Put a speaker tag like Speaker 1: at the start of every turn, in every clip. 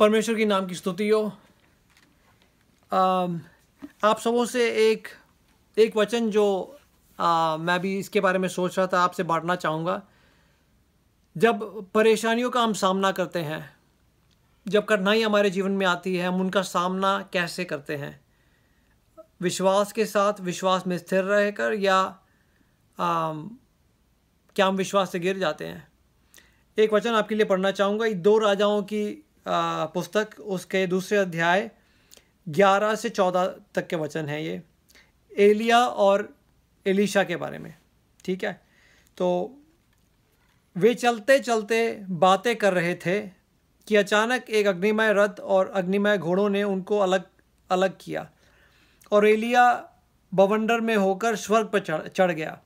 Speaker 1: परमेश्वर के नाम की स्तुति हो आप सबों से एक एक वचन जो आ, मैं भी इसके बारे में सोच रहा था आपसे बांटना चाहूँगा जब परेशानियों का हम सामना करते हैं जब कठिनाई हमारे जीवन में आती है हम उनका सामना कैसे करते हैं विश्वास के साथ विश्वास में स्थिर रहकर या आ, क्या हम विश्वास से गिर जाते हैं एक वचन आपके लिए पढ़ना चाहूँगा दो राजाओं की पुस्तक उसके दूसरे अध्याय ग्यारह से चौदह तक के वचन हैं ये एलिया और एलिशा के बारे में ठीक है तो वे चलते चलते बातें कर रहे थे कि अचानक एक अग्निमय रथ और अग्निमय घोड़ों ने उनको अलग अलग किया और एलिया बवंडर में होकर स्वर्ग पर चढ़ चढ़ गया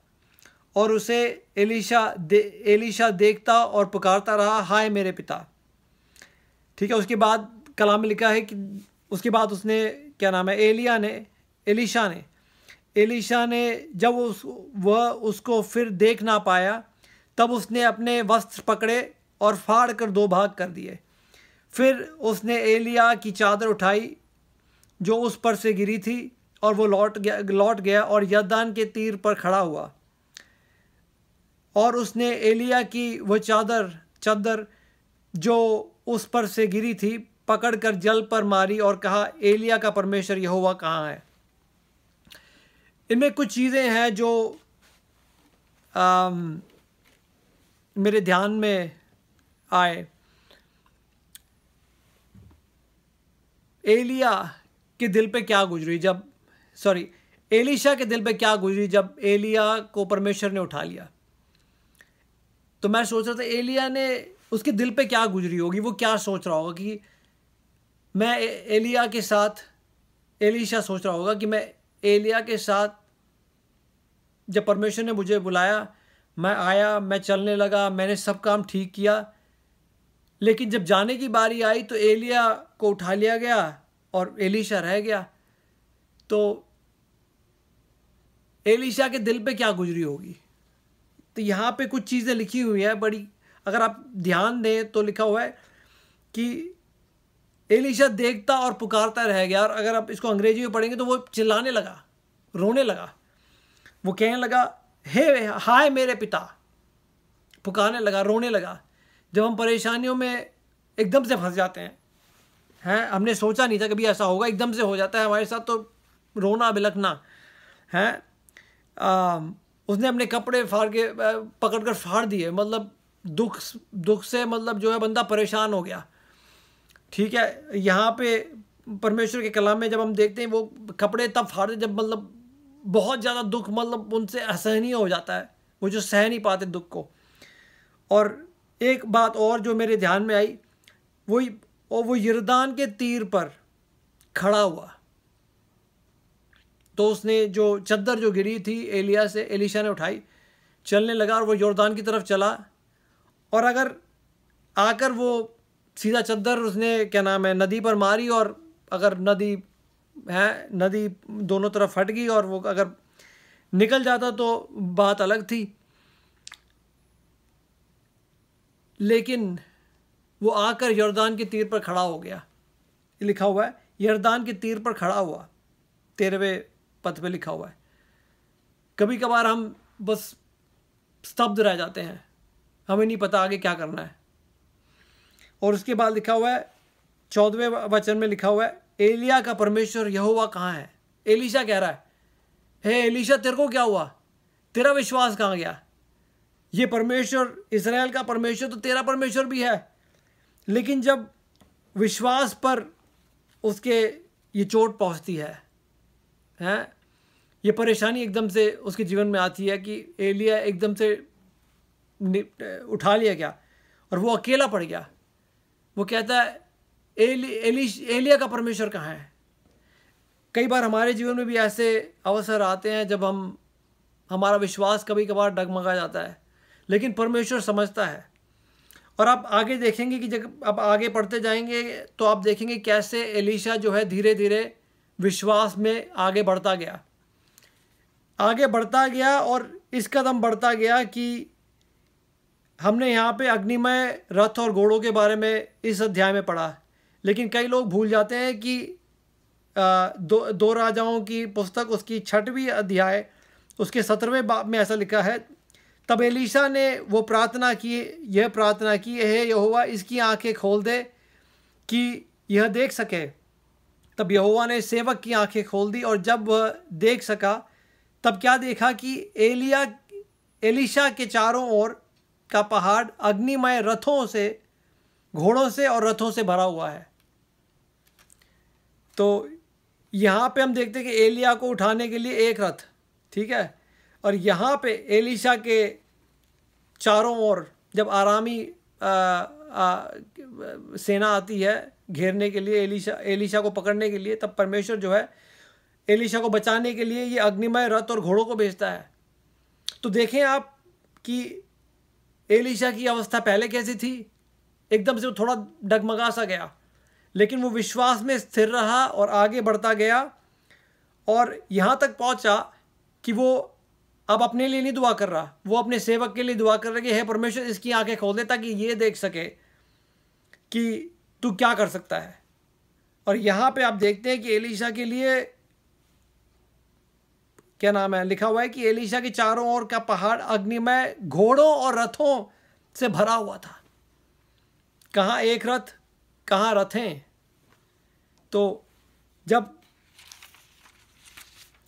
Speaker 1: और उसे एलिशा दे एलिशा देखता और पुकारता रहा हाय मेरे पिता ठीक है उसके बाद कलाम में लिखा है कि उसके बाद उसने क्या नाम है एलिया ने एलिशा ने एलिशा ने जब उस वह उसको फिर देख ना पाया तब उसने अपने वस्त्र पकड़े और फाड़ कर दो भाग कर दिए फिर उसने एलिया की चादर उठाई जो उस पर से गिरी थी और वो लौट गया लौट गया और यदान के तीर पर खड़ा हुआ और उसने एलिया की वह चादर चादर जो उस पर से गिरी थी पकड़कर जल पर मारी और कहा एलिया का परमेश्वर यहोवा कहाँ है इनमें कुछ चीज़ें हैं जो आम, मेरे ध्यान में आए एलिया के दिल पे क्या गुजरी जब सॉरी एलिशा के दिल पे क्या गुजरी जब एलिया को परमेश्वर ने उठा लिया तो मैं सोच रहा था एलिया ने उसके दिल पे क्या गुजरी होगी वो क्या सोच रहा होगा कि मैं एलिया के साथ एलिशा सोच रहा होगा कि मैं एलिया के साथ जब परमेश्वर ने मुझे बुलाया मैं आया मैं चलने लगा मैंने सब काम ठीक किया लेकिन जब जाने की बारी आई तो एलिया को उठा लिया गया और एलिशा रह गया तो एलिशा के दिल पे क्या गुजरी होगी तो यहाँ पे कुछ चीज़ें लिखी हुई है बड़ी अगर आप ध्यान दें तो लिखा हुआ है कि एलिशा देखता और पुकारता रह गया और अगर आप इसको अंग्रेजी में पढ़ेंगे तो वो चिल्लाने लगा रोने लगा वो कहने लगा हे हाय मेरे पिता पुकारने लगा रोने लगा जब हम परेशानियों में एकदम से फंस जाते हैं हैं हमने सोचा नहीं था कभी ऐसा होगा एकदम से हो जाता है हमारे साथ तो रोना बिलखना है आ, उसने अपने कपड़े फाड़ के पकड़ कर फाड़ दिए मतलब दुख दुख से मतलब जो है बंदा परेशान हो गया ठीक है यहाँ पे परमेश्वर के कलाम में जब हम देखते हैं वो कपड़े तब फाड़ते जब मतलब बहुत ज़्यादा दुख मतलब उनसे असहनीय हो जाता है वो जो सह नहीं पाते दुख को और एक बात और जो मेरे ध्यान में आई वही और वो यरदान के तीर पर खड़ा हुआ तो उसने जो चद्दर जो गिरी थी एलिया से एलिशा ने उठाई चलने लगा और वो योरदान की तरफ चला और अगर आकर वो सीधा चद्दर उसने क्या नाम है नदी पर मारी और अगर नदी है नदी दोनों तरफ फट गई और वो अगर निकल जाता तो बात अलग थी लेकिन वो आकर यरदान के तीर पर खड़ा हो गया लिखा हुआ है यरदान के तीर पर खड़ा हुआ तेरहवें पथ पे लिखा हुआ है कभी कभार हम बस स्तब्ध रह जाते हैं हमें नहीं पता आगे क्या करना है और उसके बाद लिखा हुआ है चौदहवें वचन में लिखा हुआ है एलिया का परमेश्वर यहोवा कहाँ है एलिशा कह रहा है हे एलिशा तेरे को क्या हुआ तेरा विश्वास कहाँ गया ये परमेश्वर इसराइल का परमेश्वर तो तेरा परमेश्वर भी है लेकिन जब विश्वास पर उसके ये चोट पहुँचती है हैं ये परेशानी एकदम से उसके जीवन में आती है कि एलिया एकदम से उठा लिया गया और वो अकेला पड़ गया वो कहता है एली, एली एलिया का परमेश्वर कहाँ है कई बार हमारे जीवन में भी ऐसे अवसर आते हैं जब हम हमारा विश्वास कभी कभार डगमगा जाता है लेकिन परमेश्वर समझता है और आप आगे देखेंगे कि जब आप आगे पढ़ते जाएंगे तो आप देखेंगे कैसे एलिशा जो है धीरे धीरे विश्वास में आगे बढ़ता गया आगे बढ़ता गया और इस कदम बढ़ता गया कि हमने यहाँ पे अग्निमय रथ और घोड़ों के बारे में इस अध्याय में पढ़ा लेकिन कई लोग भूल जाते हैं कि दो दो राजाओं की पुस्तक उसकी छठवीं अध्याय उसके सत्रहवें बाप में ऐसा लिखा है तब एलिशा ने वो प्रार्थना की यह प्रार्थना की है यहोवा इसकी आंखें खोल दे कि यह देख सके तब यहोवा ने सेवक की आंखें खोल दी और जब वह देख सका तब क्या देखा कि एलिया एलिशा के चारों ओर का पहाड़ अग्निमय रथों से घोड़ों से और रथों से भरा हुआ है तो यहाँ पे हम देखते हैं कि एलिया को उठाने के लिए एक रथ ठीक है और यहाँ पे एलिशा के चारों ओर जब आरामी आ, आ, सेना आती है घेरने के लिए एलिशा एलिशा को पकड़ने के लिए तब परमेश्वर जो है एलिशा को बचाने के लिए ये अग्निमय रथ और घोड़ों को भेजता है तो देखें आप कि एलिशा की अवस्था पहले कैसी थी एकदम से वो थोड़ा डगमगा सा गया लेकिन वो विश्वास में स्थिर रहा और आगे बढ़ता गया और यहाँ तक पहुँचा कि वो अब अपने लिए नहीं दुआ कर रहा वो अपने सेवक के लिए दुआ कर रहा कि हे परमेश्वर इसकी आंखें खोल दे ताकि ये देख सके कि तू क्या कर सकता है और यहाँ पे आप देखते हैं कि एलिशा के लिए क्या नाम है लिखा हुआ है कि एलिशा के चारों ओर का पहाड़ अग्निमय घोड़ों और रथों से भरा हुआ था कहाँ एक रथ कहाँ रथें तो जब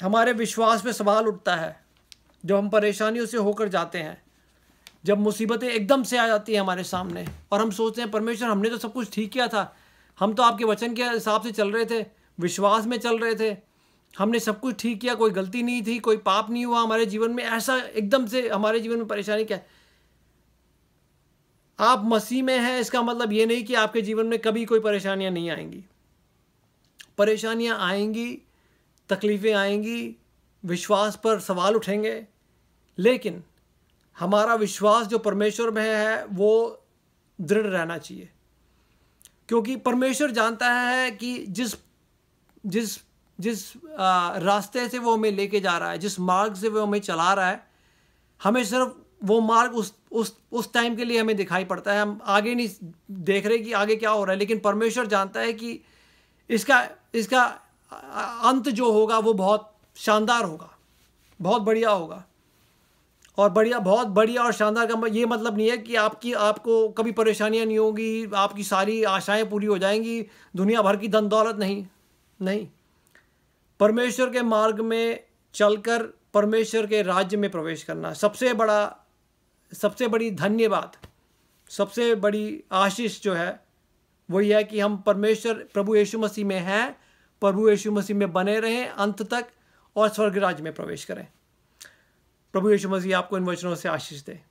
Speaker 1: हमारे विश्वास पे सवाल उठता है जब हम परेशानियों से होकर जाते हैं जब मुसीबतें एकदम से आ जाती हैं हमारे सामने और हम सोचते हैं परमेश्वर हमने तो सब कुछ ठीक किया था हम तो आपके वचन के हिसाब से चल रहे थे विश्वास में चल रहे थे हमने सब कुछ ठीक किया कोई गलती नहीं थी कोई पाप नहीं हुआ हमारे जीवन में ऐसा एकदम से हमारे जीवन में परेशानी क्या है आप मसीह में हैं इसका मतलब ये नहीं कि आपके जीवन में कभी कोई परेशानियां नहीं आएंगी परेशानियां आएंगी तकलीफ़ें आएंगी विश्वास पर सवाल उठेंगे लेकिन हमारा विश्वास जो परमेश्वर में है वो दृढ़ रहना चाहिए क्योंकि परमेश्वर जानता है कि जिस जिस जिस रास्ते से वो हमें लेके जा रहा है जिस मार्ग से वो हमें चला रहा है हमें सिर्फ वो मार्ग उस उस उस टाइम के लिए हमें दिखाई पड़ता है हम आगे नहीं देख रहे कि आगे क्या हो रहा है लेकिन परमेश्वर जानता है कि इसका इसका अंत जो होगा वो बहुत शानदार होगा बहुत बढ़िया होगा और बढ़िया बहुत बढ़िया और शानदार का मतलब, ये मतलब नहीं है कि आपकी आपको कभी परेशानियाँ नहीं होगी आपकी सारी आशाएँ पूरी हो जाएंगी दुनिया भर की धन दौलत नहीं नहीं परमेश्वर के मार्ग में चलकर परमेश्वर के राज्य में प्रवेश करना सबसे बड़ा सबसे बड़ी धन्य बात सबसे बड़ी आशीष जो है वो यह है कि हम परमेश्वर प्रभु यीशु मसीह में हैं प्रभु यीशु मसीह में बने रहें अंत तक और स्वर्ग राज्य में प्रवेश करें प्रभु यीशु मसीह आपको इन वचनों से आशीष दें